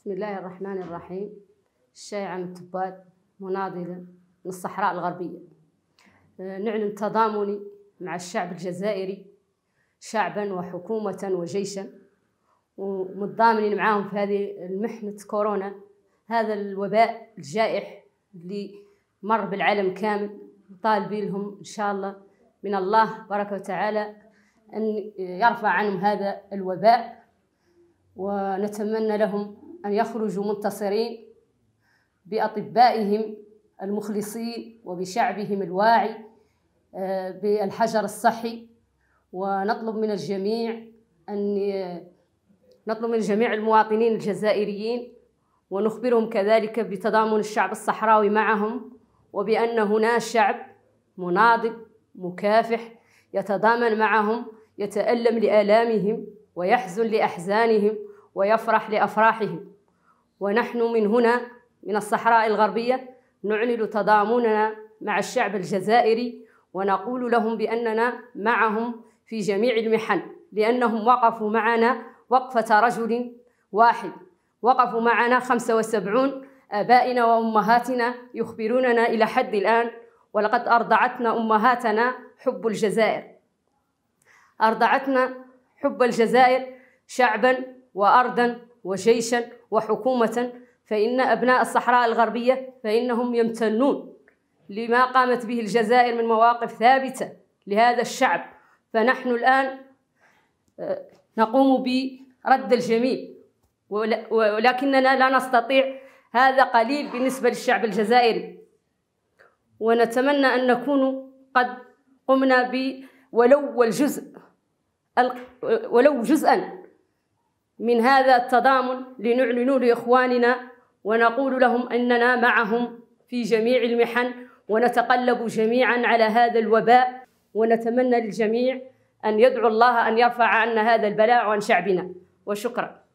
بسم الله الرحمن الرحيم الشايعة من التباد مناضلة من الصحراء الغربية آه، نعلن تضامني مع الشعب الجزائري شعبا وحكومة وجيشا ومتضامنين معاهم في هذه المحنة كورونا هذا الوباء الجائح اللي مر بالعالم كامل طالبين لهم إن شاء الله من الله بارك وتعالى أن يرفع عنهم هذا الوباء ونتمنى لهم أن يخرجوا منتصرين بأطبائهم المخلصين وبشعبهم الواعي آه، بالحجر الصحي ونطلب من الجميع أن آه، نطلب من جميع المواطنين الجزائريين ونخبرهم كذلك بتضامن الشعب الصحراوي معهم وبأن هنا شعب مناضل مكافح يتضامن معهم يتألم لآلامهم ويحزن لأحزانهم ويفرح لأفراحه ونحن من هنا من الصحراء الغربية نعلن تضامننا مع الشعب الجزائري ونقول لهم بأننا معهم في جميع المحن لأنهم وقفوا معنا وقفة رجل واحد وقفوا معنا 75 آبائنا وأمهاتنا يخبروننا إلى حد الآن ولقد أرضعتنا أمهاتنا حب الجزائر أرضعتنا حب الجزائر شعبا وأرضا وجيشا وحكومة فإن أبناء الصحراء الغربية فإنهم يمتنون لما قامت به الجزائر من مواقف ثابتة لهذا الشعب فنحن الآن آه، نقوم برد الجميل ولكننا لا نستطيع هذا قليل بالنسبة للشعب الجزائري ونتمنى أن نكون قد قمنا ولو الجزء ولو جزءا من هذا التضامن لنعلن لإخواننا ونقول لهم أننا معهم في جميع المحن ونتقلب جميعا على هذا الوباء ونتمنى للجميع أن يدعو الله أن يرفع عنا هذا البلاء وعن شعبنا وشكرا